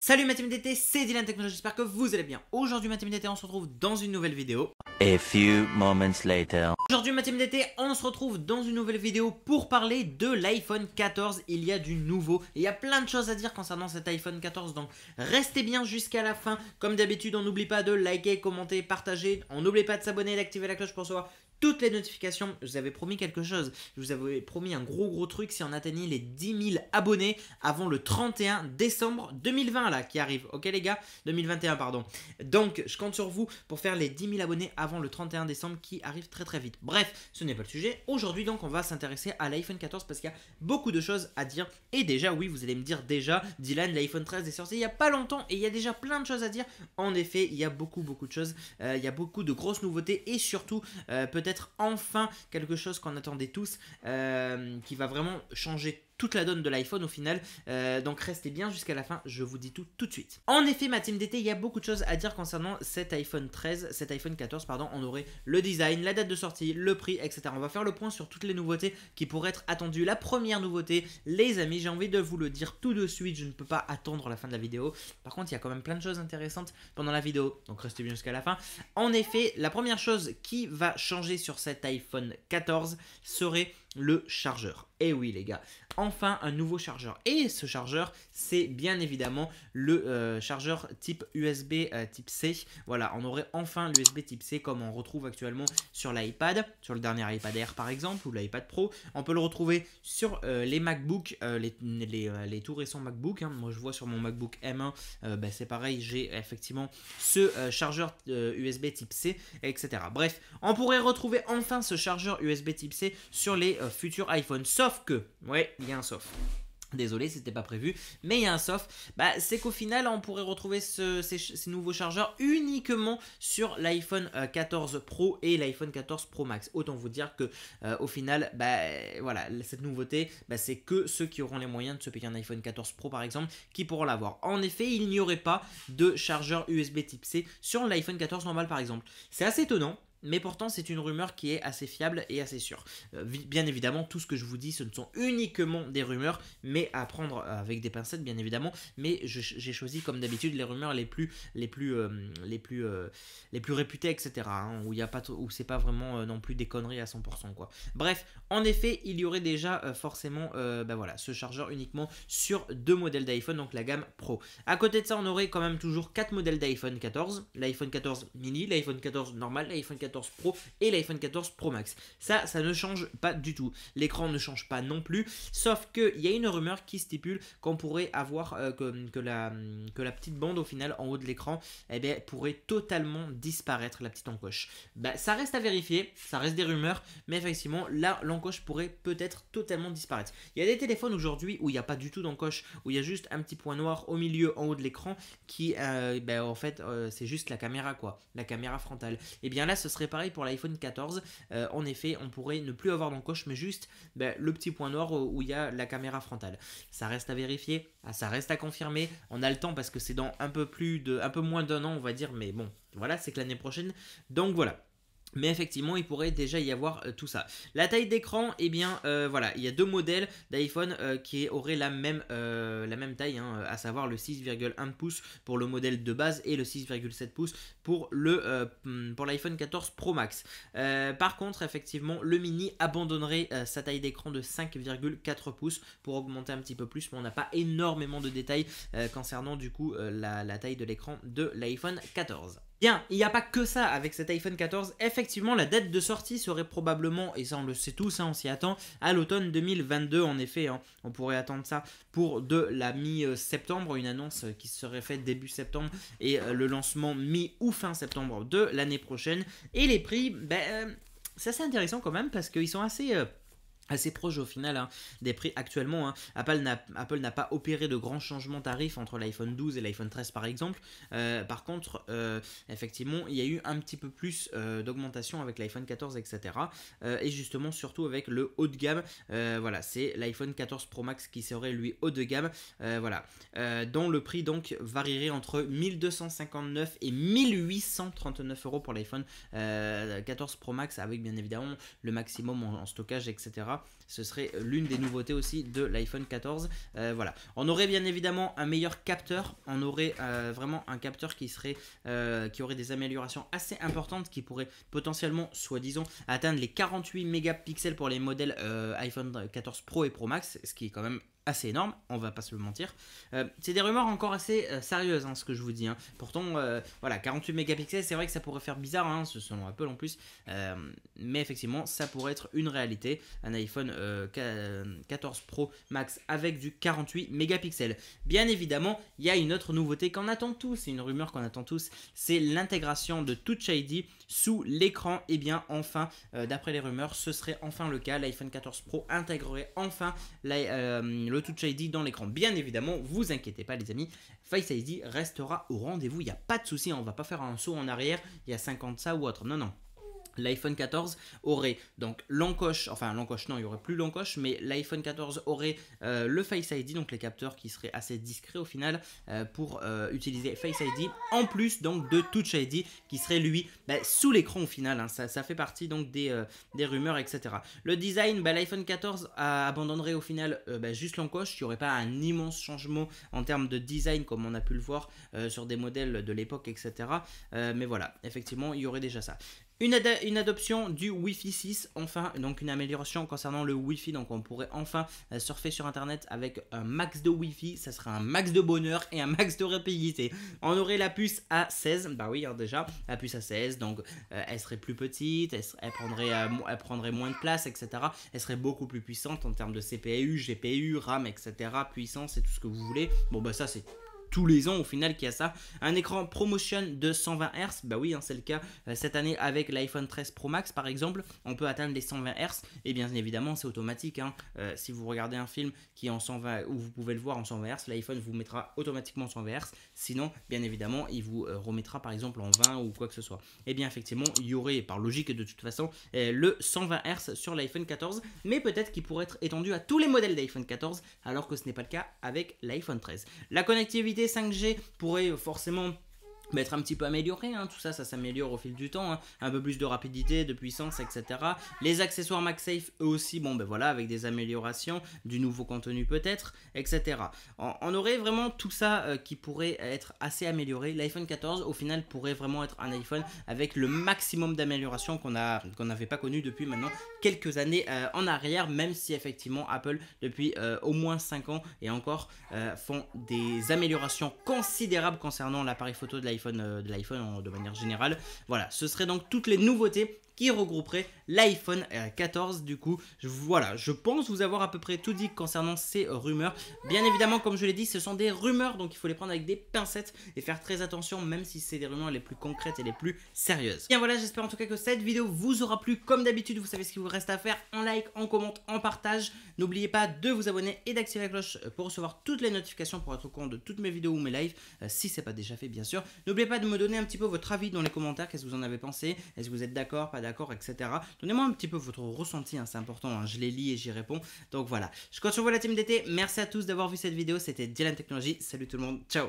Salut d'été, c'est Dylan Techno, j'espère que vous allez bien. Aujourd'hui d'été, on se retrouve dans une nouvelle vidéo. A few moments later. Aujourd'hui on se retrouve dans une nouvelle vidéo pour parler de l'iPhone 14. Il y a du nouveau, il y a plein de choses à dire concernant cet iPhone 14, donc restez bien jusqu'à la fin. Comme d'habitude, on n'oublie pas de liker, commenter, partager, on n'oublie pas de s'abonner et d'activer la cloche pour recevoir toutes les notifications. Je vous avais promis quelque chose. Je vous avais promis un gros gros truc si on atteignait les 10 000 abonnés avant le 31 décembre 2020 là qui arrive. Ok les gars 2021 pardon. Donc je compte sur vous pour faire les 10 000 abonnés avant le 31 décembre qui arrive très très vite. Bref, ce n'est pas le sujet. Aujourd'hui donc on va s'intéresser à l'iPhone 14 parce qu'il y a beaucoup de choses à dire. Et déjà oui vous allez me dire déjà Dylan l'iPhone 13 est sorti il n'y a pas longtemps et il y a déjà plein de choses à dire. En effet il y a beaucoup beaucoup de choses. Euh, il y a beaucoup de grosses nouveautés et surtout euh, peut-être enfin quelque chose qu'on attendait tous, euh, qui va vraiment changer toute la donne de l'iPhone au final. Euh, donc restez bien jusqu'à la fin, je vous dis tout tout de suite. En effet, ma team d'été, il y a beaucoup de choses à dire concernant cet iPhone 13, cet iPhone 14, pardon. On aurait le design, la date de sortie, le prix, etc. On va faire le point sur toutes les nouveautés qui pourraient être attendues. La première nouveauté, les amis, j'ai envie de vous le dire tout de suite, je ne peux pas attendre la fin de la vidéo. Par contre, il y a quand même plein de choses intéressantes pendant la vidéo, donc restez bien jusqu'à la fin. En effet, la première chose qui va changer sur cet iPhone 14 serait le chargeur. Et eh oui les gars, enfin un nouveau chargeur. Et ce chargeur, c'est bien évidemment le euh, chargeur type USB euh, type C. Voilà, on aurait enfin l'USB type C comme on retrouve actuellement sur l'iPad, sur le dernier iPad Air par exemple, ou l'iPad Pro. On peut le retrouver sur euh, les MacBook les, les, tout récents MacBook. Hein. Moi, je vois sur mon MacBook M1, bah, c'est pareil, j'ai effectivement ce chargeur USB type C, etc. Bref, on pourrait retrouver enfin ce chargeur USB type C sur les futurs iPhones. Sauf que, ouais, il y a un sauf. Désolé, c'était pas prévu, mais il y a un sauf. Bah, c'est qu'au final, on pourrait retrouver ces, nouveaux chargeurs uniquement sur l'iPhone 14 euh, Pro et l'iPhone 14 Pro Max. Autant vous dire que, euh, au final, bah, voilà, cette nouveauté, bah, c'est que ceux qui auront les moyens de se payer un iPhone 14 Pro par exemple, qui pourront l'avoir. En effet, il n'y aurait pas de chargeur USB Type C sur l'iPhone 14 normal par exemple. C'est assez étonnant mais pourtant c'est une rumeur qui est assez fiable et assez sûre. Euh, bien évidemment, tout ce que je vous dis, ce ne sont uniquement des rumeurs, mais à prendre euh, avec des pincettes, bien évidemment. Mais j'ai choisi, comme d'habitude, les rumeurs les plus, les plus, euh, les plus, les plus réputées, etc. Hein, où il y a pas, où c'est pas vraiment non plus des conneries à 100%, quoi. Bref, en effet, il y aurait déjà forcément, bah voilà, ce chargeur uniquement sur deux modèles d'iPhone, donc la gamme Pro. À côté de ça, on aurait quand même toujours quatre modèles d'iPhone 14, l'iPhone 14 mini, l'iPhone 14 normal, l'iPhone 14 Pro et l'iPhone 14 Pro Max. Ça, ça ne change pas du tout. L'écran ne change pas non plus, sauf il y a une rumeur qui stipule qu'on pourrait avoir euh, que, la, que la petite bande au final en haut de l'écran eh bien, pourrait totalement disparaître, la petite encoche. Bah, ça reste à vérifier, ça reste des rumeurs, mais effectivement, là, l'encoche pourrait peut-être totalement disparaître. Il y a des téléphones aujourd'hui où il n'y a pas du tout d'encoche, où il y a juste un petit point noir au milieu en haut de l'écran qui, euh, ben, en fait, euh, c'est juste la caméra, quoi, la caméra frontale. Et eh bien là, ce serait pareil pour l'iPhone 14. Euh, en effet, on pourrait ne plus avoir d'encoche, mais juste ben, le petit point noir où il y a la caméra frontale. Ça reste à vérifier, ah, ça reste à confirmer. On a le temps parce que c'est dans un peu plus de, un peu moins d'un an, on va dire, mais bon, voilà, c'est que l'année prochaine. Donc voilà. Mais effectivement, il pourrait déjà y avoir euh, tout ça. La taille d'écran, eh bien, euh, voilà, il y a deux modèles d'iPhone euh, qui auraient la même, la même taille, hein, à savoir le 6,1 pouces pour le modèle de base et le 6,7 pouces pour hmm, l'iPhone 14 Pro Max. par contre, effectivement, le mini abandonnerait sa taille d'écran de 5,4 pouces pour augmenter un petit peu plus, mais on n'a pas énormément de détails concernant du coup la taille de l'écran de l'iPhone 14. Bien, il n'y a pas que ça avec cet iPhone 14. Effectivement, la date de sortie serait probablement, et ça on le sait tous, hein, on s'y attend, à l'automne 2022 en effet. Hein. on pourrait attendre ça pour de la mi-septembre, une annonce qui serait faite début septembre et euh, le lancement mi ou fin septembre de l'année prochaine. Et les prix, ben, euh, c'est assez intéressant quand même parce qu'ils sont assez... Euh, assez proche au final hein, des prix actuellement. Hein. Apple n'a pas opéré de grands changements tarifs entre l'iPhone 12 et l'iPhone 13 par exemple. Euh, par contre, euh, effectivement, il y a eu un petit peu plus euh, d'augmentation avec l'iPhone 14, etc. et justement, surtout avec le haut de gamme. voilà, c'est l'iPhone 14 Pro Max qui serait lui haut de gamme. voilà, dont le prix donc varierait entre 1259 et 1839 euros pour l'iPhone 14 Pro Max avec bien évidemment le maximum en stockage, etc. Ce serait euh, l'une des nouveautés aussi de l'iPhone 14. Euh, voilà. On aurait bien évidemment un meilleur capteur. On aurait euh, vraiment un capteur qui serait, qui aurait des améliorations assez importantes, qui pourrait potentiellement, soi-disant, atteindre les 48 mégapixels pour les modèles iPhone 14 Pro et Pro Max, ce qui est quand même assez énorme, on va pas se le mentir. Euh, c'est des rumeurs encore assez euh, sérieuses, hein, ce que je vous dis. Hein. Pourtant, euh, voilà, 48 mégapixels, c'est vrai que ça pourrait faire bizarre, hein, selon Apple en plus. mais effectivement, ça pourrait être une réalité. Un iPhone 14 Pro Max avec du 48 mégapixels. Bien évidemment, il y a une autre nouveauté qu'on attend tous, c'est une rumeur qu'on attend tous, c'est l'intégration de Touch ID sous l'écran. Et eh bien, enfin, d'après les rumeurs, ce serait enfin le cas. L'iPhone 14 Pro intégrerait enfin la le Touch ID dans l'écran. Bien évidemment, vous inquiétez pas les amis, Face ID restera au rendez-vous, il n'y a pas de souci, on va pas faire un saut en arrière, il y a 50 ça ou autre. Non, non, l'iPhone 14 aurait donc l'encoche, enfin l'encoche non, il n'y aurait plus l'encoche, mais l'iPhone 14 aurait euh, le Face ID, donc les capteurs qui seraient assez discrets au final euh, pour euh, utiliser Face ID, en plus donc de Touch ID qui serait lui bah, sous l'écran au final, hein. ça, fait partie donc des, des rumeurs, etc. Le design, bah, l'iPhone 14 abandonnerait au final bah, juste l'encoche, il n'y aurait pas un immense changement en termes de design comme on a pu le voir sur des modèles de l'époque, etc. mais voilà, effectivement, il y aurait déjà ça. Une, adoption du Wi-Fi 6, enfin, donc une amélioration concernant le Wi-Fi. Donc on pourrait enfin euh, surfer sur Internet avec un max de Wi-Fi. Ça sera un max de bonheur et un max de rapidité. On aurait la puce A16, bah oui, hein, déjà, la puce A16, donc euh, elle serait plus petite, elle, prendrait, euh, elle prendrait moins de place, etc. Elle serait beaucoup plus puissante en termes de CPU, GPU, RAM, etc., puissance et tout ce que vous voulez. Bon, bah ça c'est tous les ans au final qu'il y a ça. Un écran promotion de 120 Hz, bah oui, hein, c'est le cas euh, cette année avec l'iPhone 13 Pro Max par exemple, on peut atteindre les 120 Hz et bien évidemment c'est automatique. Hein. Euh, si vous regardez un film qui est en 120 ou vous pouvez le voir en 120 Hz, l'iPhone vous mettra automatiquement 120 Hz. Sinon, bien évidemment, il vous euh, remettra par exemple en 20 ou quoi que ce soit. Et eh bien effectivement, il y aurait par logique de toute façon le 120 Hz sur l'iPhone 14, mais peut-être qu'il pourrait être étendu à tous les modèles d'iPhone 14 alors que ce n'est pas le cas avec l'iPhone 13. La connectivité 5G pourrait forcément être un petit peu amélioré. Hein. Tout ça, ça s'améliore au fil du temps. Hein. Un peu plus de rapidité, de puissance, etc. Les accessoires MagSafe, eux aussi, bon ben voilà, avec des améliorations, du nouveau contenu peut-être, etc. On, aurait vraiment tout ça euh, qui pourrait être assez amélioré. L'iPhone 14, au final, pourrait vraiment être un iPhone avec le maximum d'améliorations qu'on qu'on n'avait pas connu depuis maintenant quelques années euh, en arrière, même si effectivement Apple, depuis euh, au moins 5 ans et encore, font des améliorations considérables concernant l'appareil photo de l'iPhone euh, de l'iPhone de manière générale. Voilà, ce serait donc toutes les nouveautés regrouperait l'iPhone 14 euh, du coup. Voilà, je pense vous avoir à peu près tout dit concernant ces rumeurs. Bien évidemment, comme je l'ai dit, ce sont des rumeurs, donc il faut les prendre avec des pincettes et faire très attention, même si c'est des rumeurs les plus concrètes et les plus sérieuses. Bien voilà, j'espère en tout cas que cette vidéo vous aura plu. Comme d'habitude, vous savez ce qu'il vous reste à faire, en like, en commente, en partage. N'oubliez pas de vous abonner et d'activer la cloche pour recevoir toutes les notifications pour être au courant de toutes mes vidéos ou mes lives, euh, si c'est pas déjà fait bien sûr. N'oubliez pas de me donner un petit peu votre avis dans les commentaires, qu'est-ce que vous en avez pensé, est-ce que vous êtes d'accord, pas d'accord d'accord, etc. Donnez-moi un petit peu votre ressenti, hein, c'est important, hein. je les lis et j'y réponds. Donc voilà, je compte sur vous la team d'été, merci à tous d'avoir vu cette vidéo, c'était Dylan Technologie. salut tout le monde, ciao